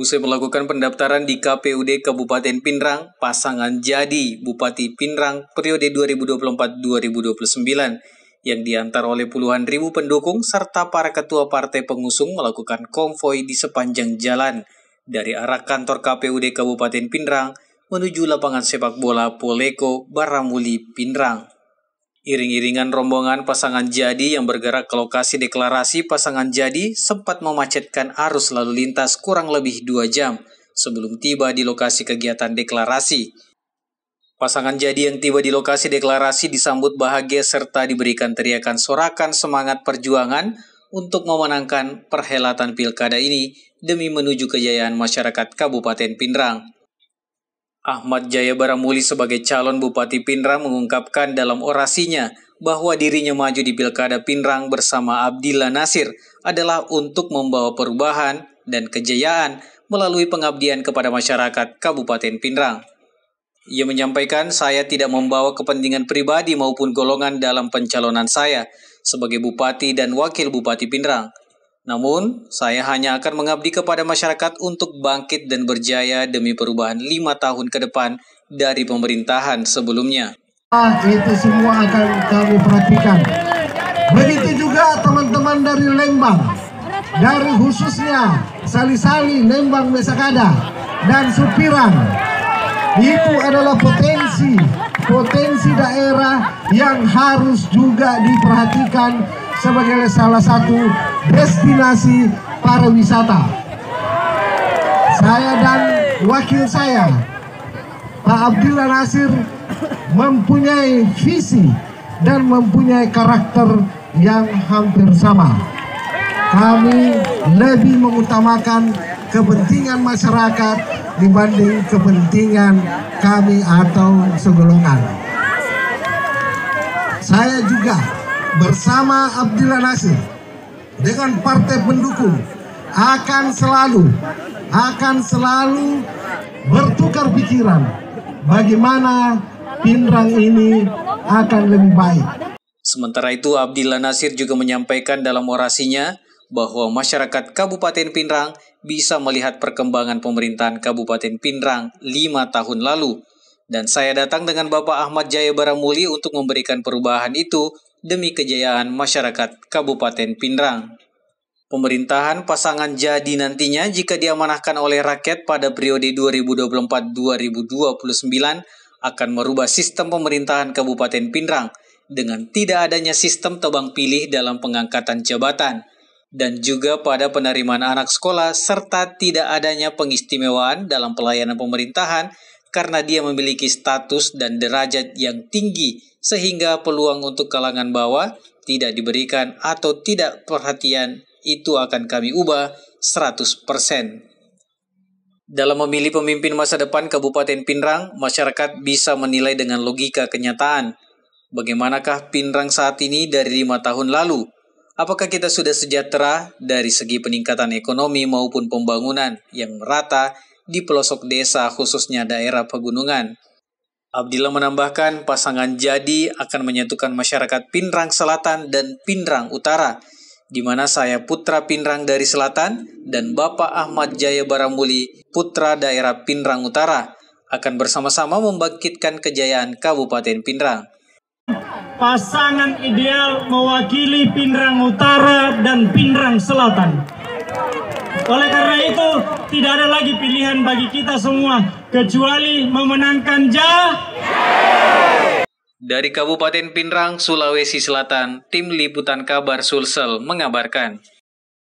Usai melakukan pendaftaran di KPUD Kabupaten Pinrang, pasangan jadi Bupati Pinrang periode 2024-2029 yang diantar oleh puluhan ribu pendukung serta para ketua partai pengusung melakukan konvoi di sepanjang jalan dari arah kantor KPUD Kabupaten Pinrang menuju lapangan sepak bola Poleko Baramuli Pinrang. Iring-iringan rombongan pasangan jadi yang bergerak ke lokasi deklarasi pasangan jadi sempat memacetkan arus lalu lintas kurang lebih dua jam sebelum tiba di lokasi kegiatan deklarasi. Pasangan jadi yang tiba di lokasi deklarasi disambut bahagia serta diberikan teriakan sorakan semangat perjuangan untuk memenangkan perhelatan pilkada ini demi menuju kejayaan masyarakat Kabupaten Pindrang. Ahmad Jaya Baramuli sebagai calon Bupati Pinrang mengungkapkan dalam orasinya bahwa dirinya maju di Pilkada Pinrang bersama Abdillah Nasir adalah untuk membawa perubahan dan kejayaan melalui pengabdian kepada masyarakat Kabupaten Pinrang. Ia menyampaikan, saya tidak membawa kepentingan pribadi maupun golongan dalam pencalonan saya sebagai Bupati dan Wakil Bupati Pinrang. Namun, saya hanya akan mengabdi kepada masyarakat untuk bangkit dan berjaya demi perubahan lima tahun ke depan dari pemerintahan sebelumnya. Ah, itu semua akan kami perhatikan. Begitu juga teman-teman dari Lembang, dari khususnya Sali-Sali, Lembang, Mesakada, dan Supirang. Itu adalah potensi, potensi daerah yang harus juga diperhatikan sebagai salah satu destinasi pariwisata. Saya dan wakil saya, Pak Abdillah Nasir, mempunyai visi dan mempunyai karakter yang hampir sama. Kami lebih mengutamakan kepentingan masyarakat dibanding kepentingan kami atau segolongan. Saya juga bersama Abdillah Nasir dengan partai pendukung akan selalu akan selalu bertukar pikiran bagaimana Pinrang ini akan lebih baik. Sementara itu Abdillah Nasir juga menyampaikan dalam orasinya bahwa masyarakat Kabupaten Pinrang bisa melihat perkembangan pemerintahan Kabupaten Pinrang lima tahun lalu. Dan saya datang dengan Bapak Ahmad Jaya Baramuli untuk memberikan perubahan itu demi kejayaan masyarakat Kabupaten Pindrang. Pemerintahan pasangan jadi nantinya jika diamanahkan oleh rakyat pada periode 2024-2029 akan merubah sistem pemerintahan Kabupaten Pindrang dengan tidak adanya sistem tebang pilih dalam pengangkatan jabatan dan juga pada penerimaan anak sekolah serta tidak adanya pengistimewaan dalam pelayanan pemerintahan karena dia memiliki status dan derajat yang tinggi sehingga peluang untuk kalangan bawah tidak diberikan atau tidak perhatian itu akan kami ubah 100%. Dalam memilih pemimpin masa depan Kabupaten Pinrang, masyarakat bisa menilai dengan logika kenyataan. Bagaimanakah Pinrang saat ini dari lima tahun lalu? Apakah kita sudah sejahtera dari segi peningkatan ekonomi maupun pembangunan yang merata di pelosok desa khususnya daerah pegunungan. Abdillah menambahkan pasangan jadi akan menyatukan masyarakat Pinrang Selatan dan Pinrang Utara, di mana saya putra Pinrang dari Selatan dan Bapak Ahmad Jaya Baramuli, putra daerah Pinrang Utara, akan bersama-sama membangkitkan kejayaan Kabupaten Pinrang. Pasangan ideal mewakili Pinrang Utara dan Pinrang Selatan. Oleh karena itu, tidak ada lagi pilihan bagi kita semua kecuali memenangkan Jah. Dari Kabupaten Pinrang, Sulawesi Selatan, tim liputan Kabar Sulsel mengabarkan.